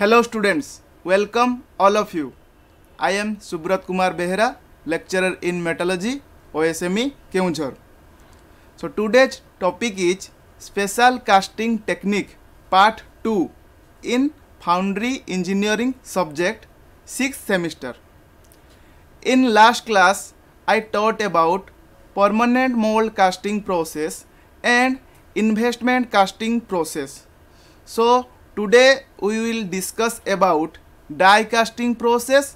Hello students welcome all of you I am Subrat Kumar Behera lecturer in metallurgy O S M E Keonjhar so today's topic is special casting technique part two in foundry engineering subject six semester in last class I taught about permanent mould casting process and investment casting process so Today we will discuss about die casting process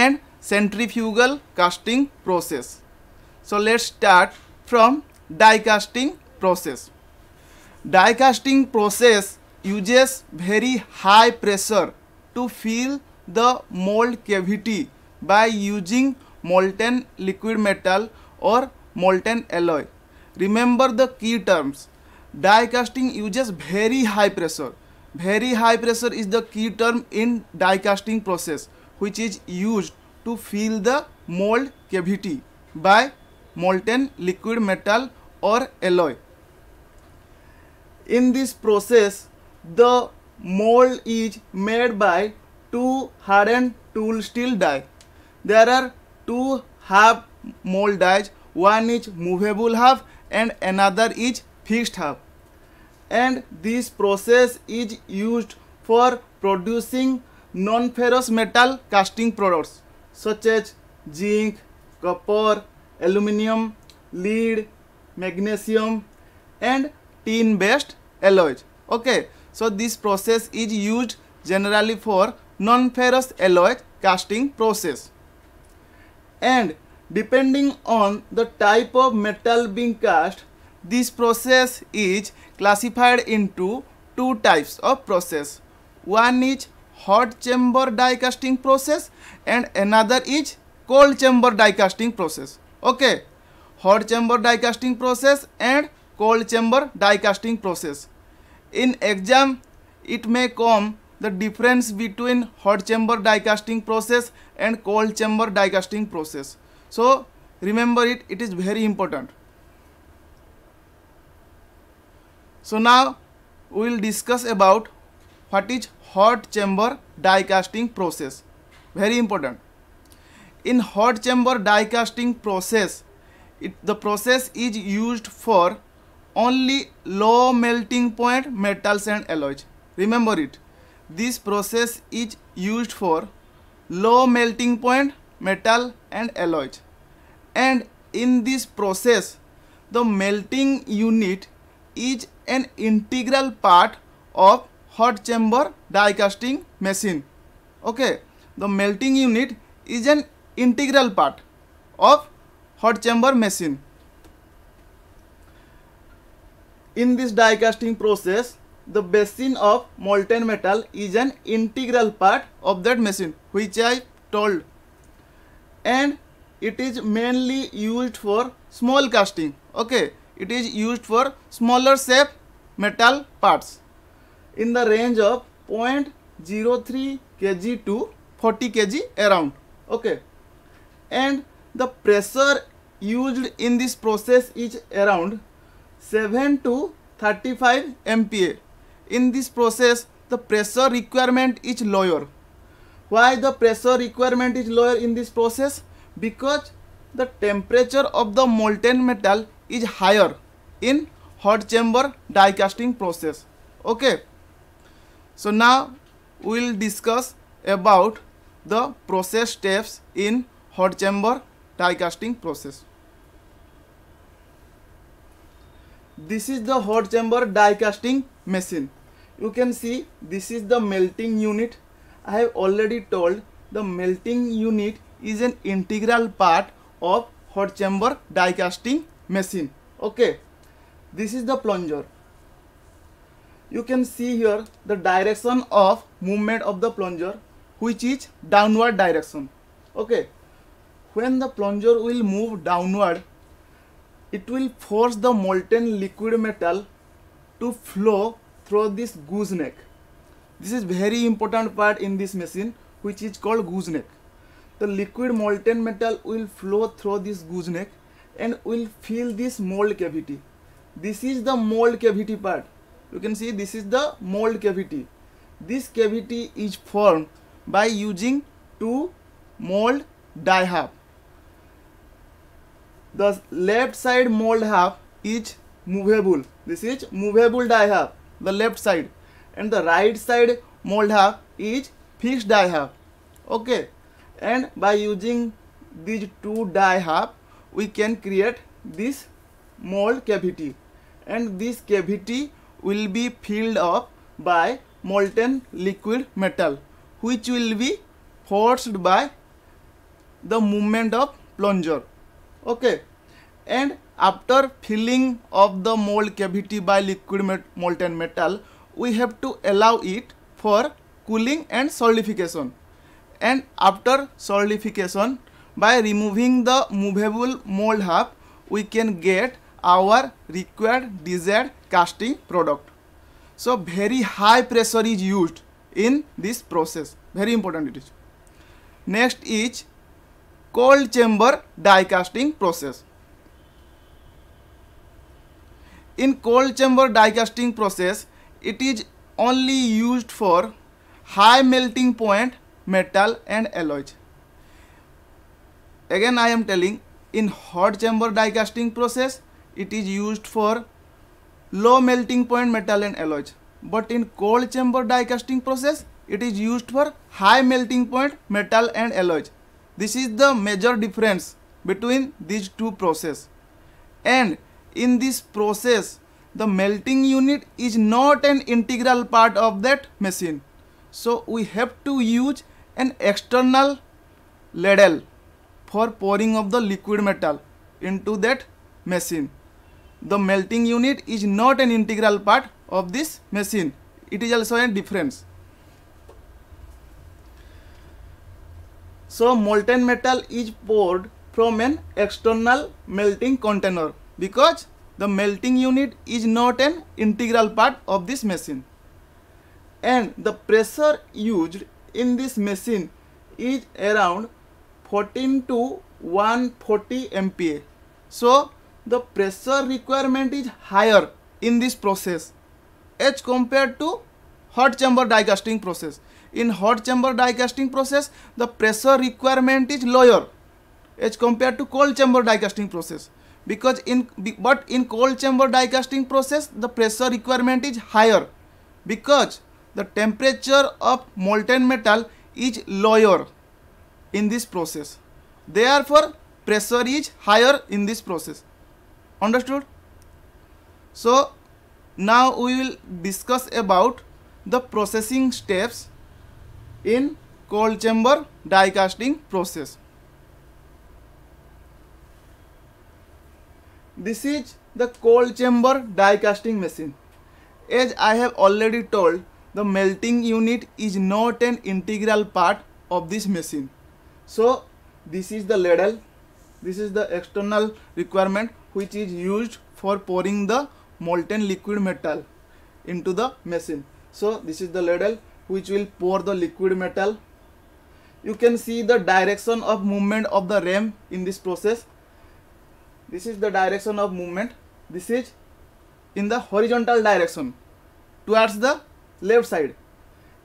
and centrifugal casting process. So let's start from die casting process. Die casting process uses very high pressure to fill the mold cavity by using molten liquid metal or molten alloy. Remember the key terms. Die casting uses very high pressure very high pressure is the key term in die casting process which is used to fill the mold cavity by molten liquid metal or alloy. In this process, the mold is made by two hardened tool steel die. There are two half mold dies, one is movable half and another is fixed half and this process is used for producing non-ferrous metal casting products such as zinc, copper, aluminium, lead, magnesium and tin based alloys. Okay, so this process is used generally for non-ferrous alloy casting process. And depending on the type of metal being cast, this process is classified into two types of process. One is hot chamber die casting process and another is cold chamber die casting process. Okay, hot chamber die casting process and cold chamber die casting process. In exam, it may come the difference between hot chamber die casting process and cold chamber die casting process. So remember it, it is very important. So now we will discuss about what is hot chamber die casting process. Very important. In hot chamber die casting process, it, the process is used for only low melting point metals and alloys. Remember it. This process is used for low melting point metal and alloys. And in this process, the melting unit is an integral part of hot chamber die casting machine. Okay, the melting unit is an integral part of hot chamber machine. In this die casting process, the basin of molten metal is an integral part of that machine which I told and it is mainly used for small casting okay it is used for smaller shape metal parts in the range of 0.03 kg to 40 kg around okay and the pressure used in this process is around 7 to 35 MPa. In this process, the pressure requirement is lower. Why the pressure requirement is lower in this process? Because the temperature of the molten metal is higher in hot chamber die casting process okay so now we'll discuss about the process steps in hot chamber die casting process this is the hot chamber die casting machine you can see this is the melting unit i have already told the melting unit is an integral part of hot chamber die casting machine okay this is the plunger. You can see here the direction of movement of the plunger which is downward direction. Okay. When the plunger will move downward, it will force the molten liquid metal to flow through this gooseneck. This is very important part in this machine which is called gooseneck. The liquid molten metal will flow through this gooseneck and will fill this mold cavity this is the mold cavity part you can see this is the mold cavity this cavity is formed by using two mold die half the left side mold half is movable this is movable die half the left side and the right side mold half is fixed die half okay and by using these two die half we can create this mold cavity and this cavity will be filled up by molten liquid metal which will be forced by the movement of plunger okay and after filling of the mold cavity by liquid met molten metal we have to allow it for cooling and solidification and after solidification by removing the movable mold half we can get our required desired casting product. So very high pressure is used in this process. Very important it is. Next is cold chamber die casting process. In cold chamber die casting process, it is only used for high melting point metal and alloys. Again I am telling in hot chamber die casting process it is used for low melting point metal and alloys but in cold chamber die casting process it is used for high melting point metal and alloys this is the major difference between these two process and in this process the melting unit is not an integral part of that machine so we have to use an external ladle for pouring of the liquid metal into that machine the melting unit is not an integral part of this machine it is also a difference so molten metal is poured from an external melting container because the melting unit is not an integral part of this machine and the pressure used in this machine is around 14 to 140 MPa. So the pressure requirement is higher in this process as compared to hot chamber die casting process. In hot chamber die casting process, the pressure requirement is lower as compared to cold chamber die casting process because in but in cold chamber die casting process the pressure requirement is higher because the temperature of molten metal is lower in this process therefore pressure is higher in this process understood so now we will discuss about the processing steps in cold chamber die casting process this is the cold chamber die casting machine as i have already told the melting unit is not an integral part of this machine so this is the ladle this is the external requirement which is used for pouring the molten liquid metal into the machine. So this is the ladle which will pour the liquid metal. You can see the direction of movement of the ram in this process. This is the direction of movement. This is in the horizontal direction towards the left side.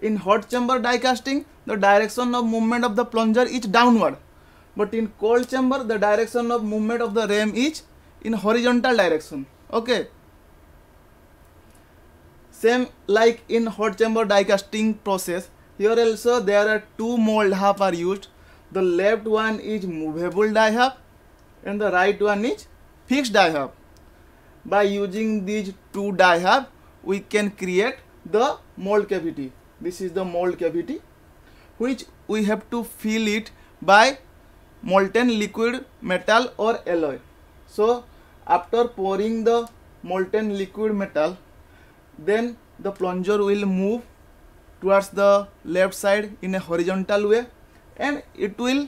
In hot chamber die casting, the direction of movement of the plunger is downward. But in cold chamber, the direction of movement of the ram is in horizontal direction okay same like in hot chamber die casting process here also there are two mold half are used the left one is movable die half and the right one is fixed die half by using these two die half we can create the mold cavity this is the mold cavity which we have to fill it by molten liquid metal or alloy so after pouring the molten liquid metal then the plunger will move towards the left side in a horizontal way and it will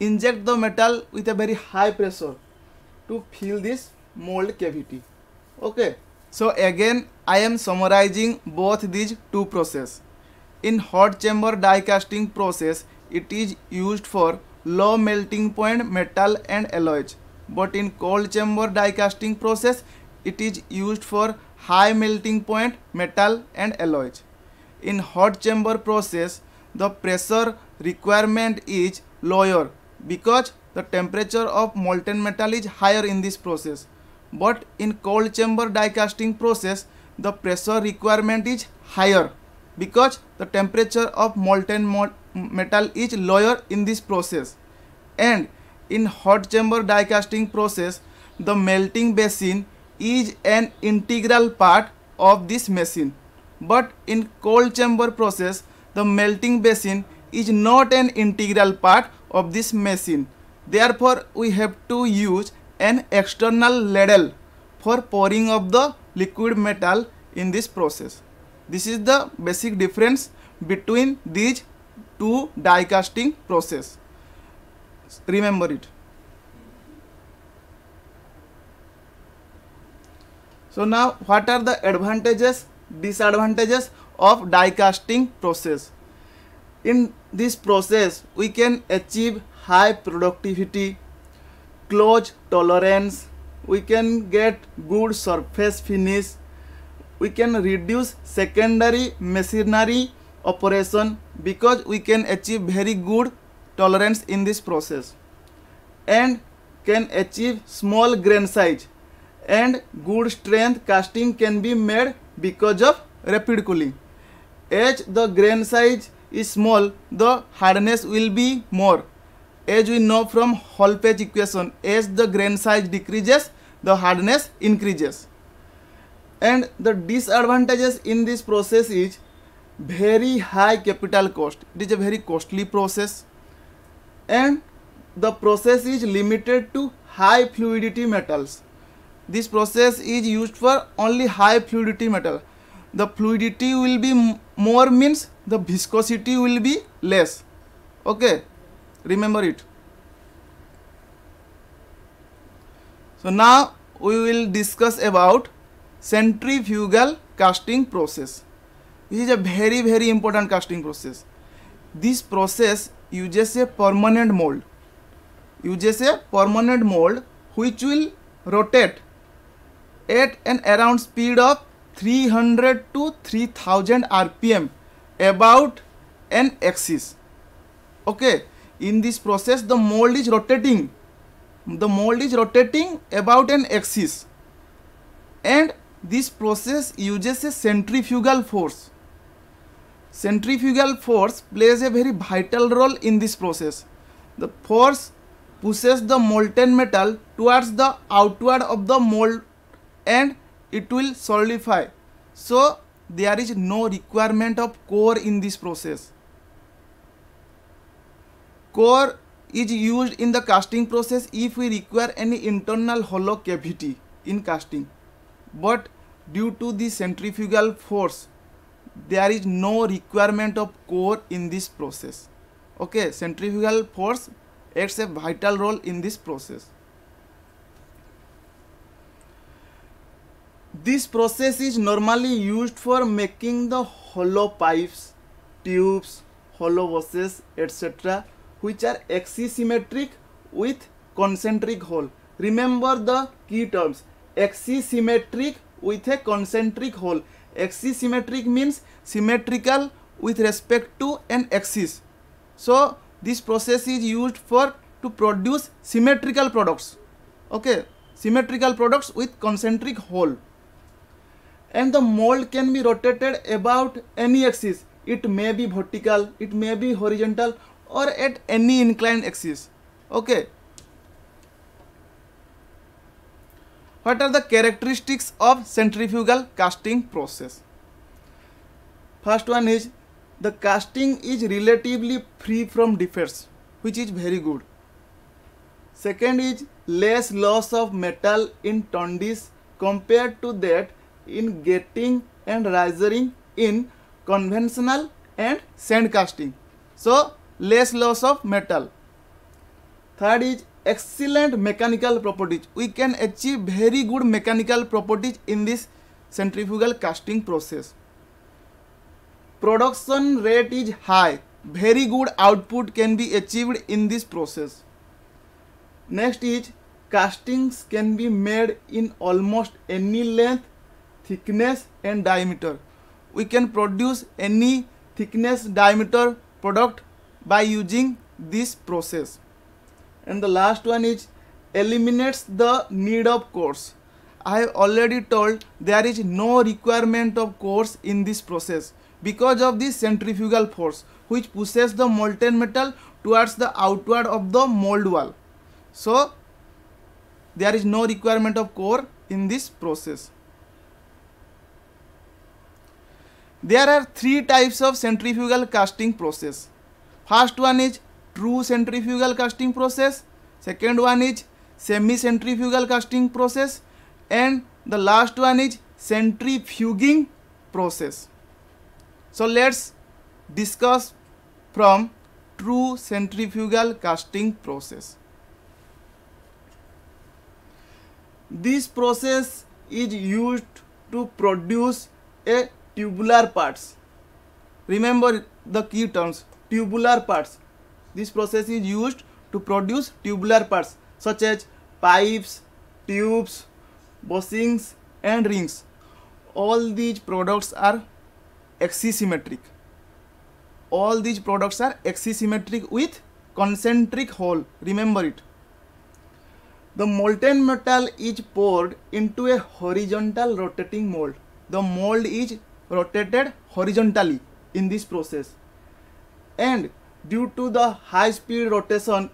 inject the metal with a very high pressure to fill this mold cavity okay so again i am summarizing both these two process in hot chamber die casting process it is used for low melting point metal and alloys but in cold chamber die casting process it is used for high melting point metal and alloys. In hot chamber process the pressure requirement is lower because the temperature of molten metal is higher in this process. But in cold chamber die casting process the pressure requirement is higher because the temperature of molten metal is lower in this process and in hot chamber die casting process, the melting basin is an integral part of this machine. But in cold chamber process, the melting basin is not an integral part of this machine. Therefore, we have to use an external ladle for pouring of the liquid metal in this process. This is the basic difference between these two die casting process remember it. So now what are the advantages, disadvantages of die casting process? In this process, we can achieve high productivity, close tolerance, we can get good surface finish, we can reduce secondary machinery operation because we can achieve very good tolerance in this process and can achieve small grain size and good strength casting can be made because of rapid cooling. As the grain size is small, the hardness will be more. As we know from Hall Page equation, as the grain size decreases, the hardness increases. And the disadvantages in this process is very high capital cost. It is a very costly process and the process is limited to high fluidity metals. This process is used for only high fluidity metal. The fluidity will be more means the viscosity will be less. Okay, remember it. So now we will discuss about centrifugal casting process. This is a very very important casting process. This process uses a permanent mold uses a permanent mold which will rotate at an around speed of 300 to 3000 rpm about an axis okay in this process the mold is rotating the mold is rotating about an axis and this process uses a centrifugal force Centrifugal force plays a very vital role in this process. The force pushes the molten metal towards the outward of the mold and it will solidify. So there is no requirement of core in this process. Core is used in the casting process if we require any internal hollow cavity in casting. But due to the centrifugal force there is no requirement of core in this process okay centrifugal force acts a vital role in this process this process is normally used for making the hollow pipes tubes hollow bosses etc which are axisymmetric with concentric hole remember the key terms axisymmetric with a concentric hole axisymmetric means symmetrical with respect to an axis. So this process is used for to produce symmetrical products. Okay, symmetrical products with concentric hole. And the mold can be rotated about any axis. It may be vertical, it may be horizontal or at any inclined axis. Okay, What are the characteristics of centrifugal casting process? First one is the casting is relatively free from defects which is very good. Second is less loss of metal in tondies compared to that in getting and risering in conventional and sand casting. So less loss of metal. Third is excellent mechanical properties. We can achieve very good mechanical properties in this centrifugal casting process. Production rate is high. Very good output can be achieved in this process. Next is castings can be made in almost any length, thickness and diameter. We can produce any thickness diameter product by using this process and the last one is eliminates the need of course I have already told there is no requirement of course in this process because of the centrifugal force which pushes the molten metal towards the outward of the mold wall. So there is no requirement of core in this process. There are three types of centrifugal casting process. First one is true centrifugal casting process second one is semi centrifugal casting process and the last one is centrifuging process so let's discuss from true centrifugal casting process this process is used to produce a tubular parts remember the key terms tubular parts this process is used to produce tubular parts such as pipes, tubes, bushings and rings. All these products are axisymmetric. All these products are axisymmetric with concentric hole. Remember it. The molten metal is poured into a horizontal rotating mold. The mold is rotated horizontally in this process and due to the high speed rotation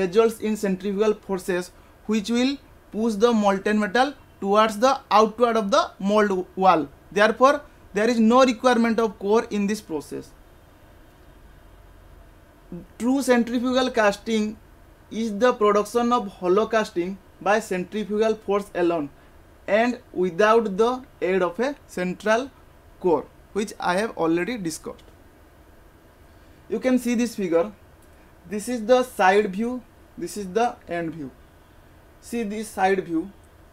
results in centrifugal forces which will push the molten metal towards the outward of the mold wall. Therefore, there is no requirement of core in this process. True centrifugal casting is the production of hollow casting by centrifugal force alone and without the aid of a central core which I have already discussed you can see this figure this is the side view this is the end view see this side view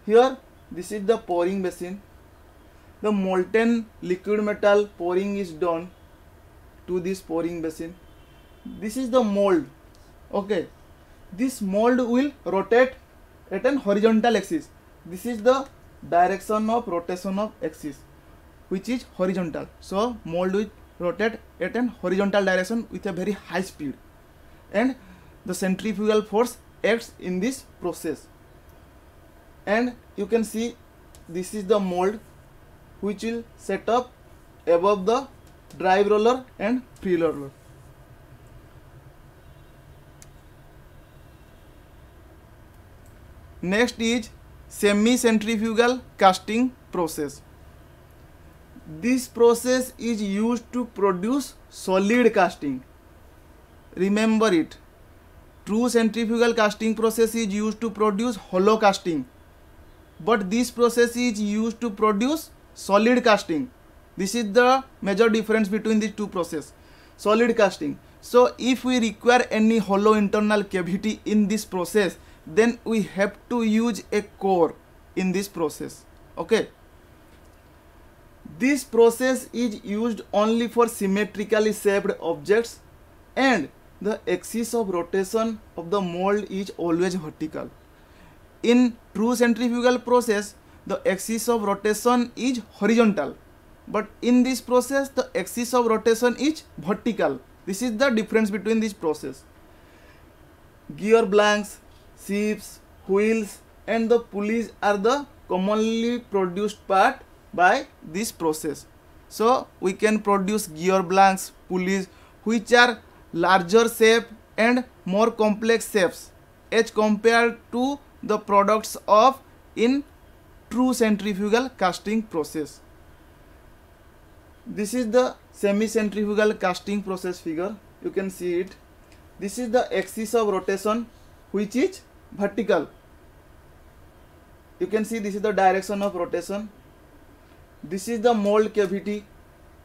here this is the pouring basin the molten liquid metal pouring is done to this pouring basin this is the mold okay this mold will rotate at an horizontal axis this is the direction of rotation of axis which is horizontal so mold with rotate at an horizontal direction with a very high speed and the centrifugal force acts in this process and you can see this is the mold which will set up above the drive roller and free roller next is semi centrifugal casting process This process is used to produce solid casting. Remember it. True centrifugal casting process is used to produce hollow casting. But this process is used to produce solid casting. This is the major difference between these two process. Solid casting. So if we require any hollow internal cavity in this process, then we have to use a core in this process. Okay. This process is used only for symmetrically shaped objects and the axis of rotation of the mold is always vertical. In true centrifugal process, the axis of rotation is horizontal. But in this process, the axis of rotation is vertical. This is the difference between this process. Gear blanks, sieves, wheels and the pulleys are the commonly produced part by this process. So we can produce gear blanks, pulleys which are larger shape and more complex shapes as compared to the products of in true centrifugal casting process. This is the semi-centrifugal casting process figure. You can see it. This is the axis of rotation which is vertical. You can see this is the direction of rotation this is the mold cavity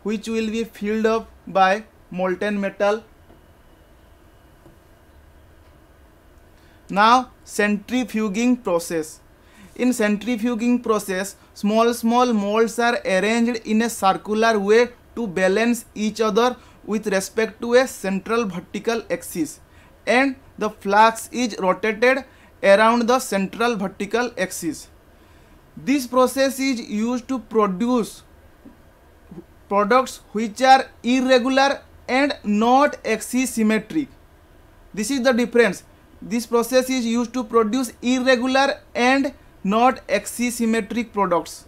which will be filled up by molten metal. Now centrifuging process. In centrifuging process, small small molds are arranged in a circular way to balance each other with respect to a central vertical axis and the flux is rotated around the central vertical axis this process is used to produce products which are irregular and not axisymmetric this is the difference this process is used to produce irregular and not axisymmetric products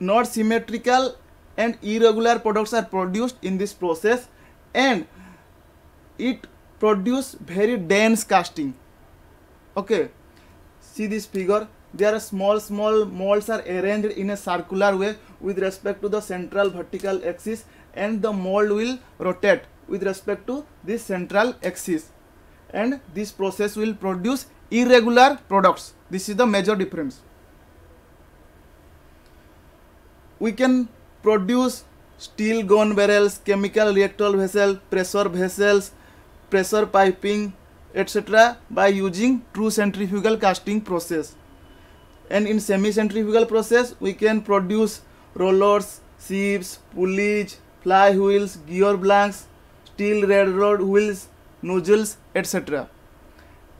not symmetrical and irregular products are produced in this process and it produce very dense casting okay see this figure There are small small molds are arranged in a circular way with respect to the central vertical axis and the mold will rotate with respect to this central axis and this process will produce irregular products this is the major difference we can produce steel gun barrels chemical reactor vessel pressure vessels pressure piping etc. by using true centrifugal casting process. And in semi-centrifugal process, we can produce rollers, sieves, pulleys, fly wheels, gear blanks, steel railroad wheels, nozzles, etc.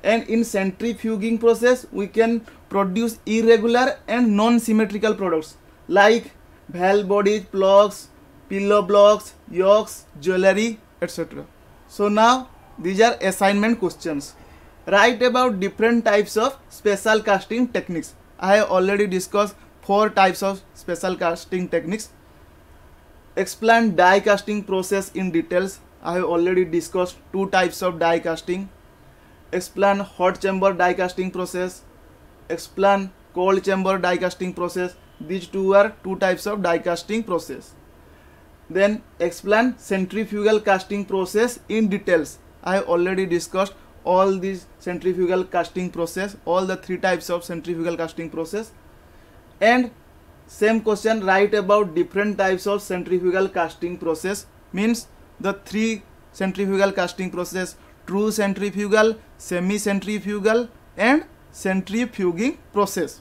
And in centrifuging process, we can produce irregular and non-symmetrical products like valve bodies, plugs, pillow blocks, yokes, jewelry, etc. So now these are assignment questions. Write about different types of special casting techniques. I have already discussed four types of special casting techniques. Explain die casting process in details. I have already discussed two types of die casting. Explain hot chamber die casting process. Explain cold chamber die casting process. These two are two types of die casting process. Then explain centrifugal casting process in details. I have already discussed all these centrifugal casting process, all the three types of centrifugal casting process and same question write about different types of centrifugal casting process means the three centrifugal casting process true centrifugal, semi centrifugal and centrifuging process.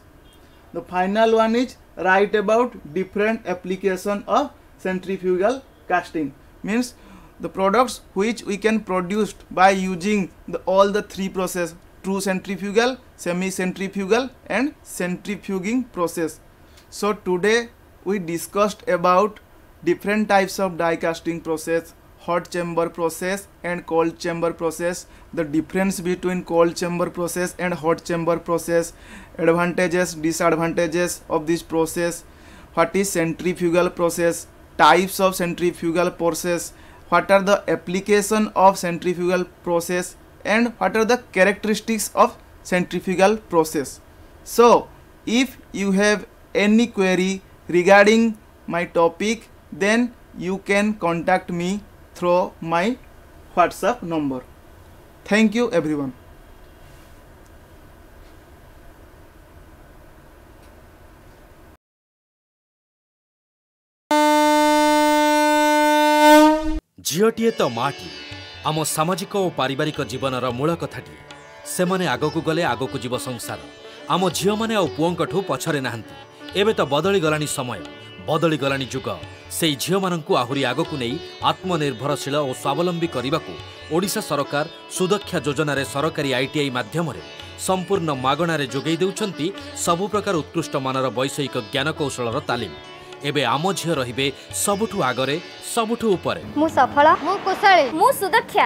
The final one is write about different application of centrifugal casting means the products which we can produce by using the, all the three process true centrifugal semi centrifugal and centrifuging process so today we discussed about different types of die casting process hot chamber process and cold chamber process the difference between cold chamber process and hot chamber process advantages disadvantages of this process what is centrifugal process types of centrifugal process what are the application of centrifugal process and what are the characteristics of centrifugal process. So if you have any query regarding my topic then you can contact me through my WhatsApp number. Thank you everyone. ଝିଅଟିଏ ତ ମା'ଟିଏ ଆମ ସାମାଜିକ ଓ ପାରିବାରିକ ଜୀବନର ମୂଳ କଥାଟିଏ ସେମାନେ ଆଗକୁ ଗଲେ ଆଗକୁ ଯିବ ସଂସାର ଆମ ଝିଅମାନେ ଆଉ ପୁଅଙ୍କଠୁ ପଛରେ ନାହାନ୍ତି ଏବେ ତ ବଦଳିଗଲାଣି ସମୟ ବଦଳିଗଲାଣି ଯୁଗ ସେହି ଝିଅମାନଙ୍କୁ ଆହୁରି ଆଗକୁ ନେଇ ଆତ୍ମନିର୍ଭରଶୀଳ ଓ ସ୍ୱାବଲମ୍ବୀ କରିବାକୁ ଓଡ଼ିଶା ସରକାର ସୁଦକ୍ଷା ଯୋଜନାରେ ସରକାରୀ ଆଇଟିଆଇ ମାଧ୍ୟମରେ ସମ୍ପୂର୍ଣ୍ଣ ମାଗଣାରେ ଯୋଗାଇ ଦେଉଛନ୍ତି ସବୁ ପ୍ରକାର ଉତ୍କୃଷ୍ଟମାନର ବୈଷୟିକ ଜ୍ଞାନକୌଶଳର ତାଲିମ ଏବେ ଆମ ଝିଅ ରହିବେ ସବୁଠୁ ଆଗରେ ସବୁଠୁ ଉପରେ ମୁଁ ସଫଳ ମୁଁ କୁଶଳୀ ମୁଁ ସୁଦକ୍ଷା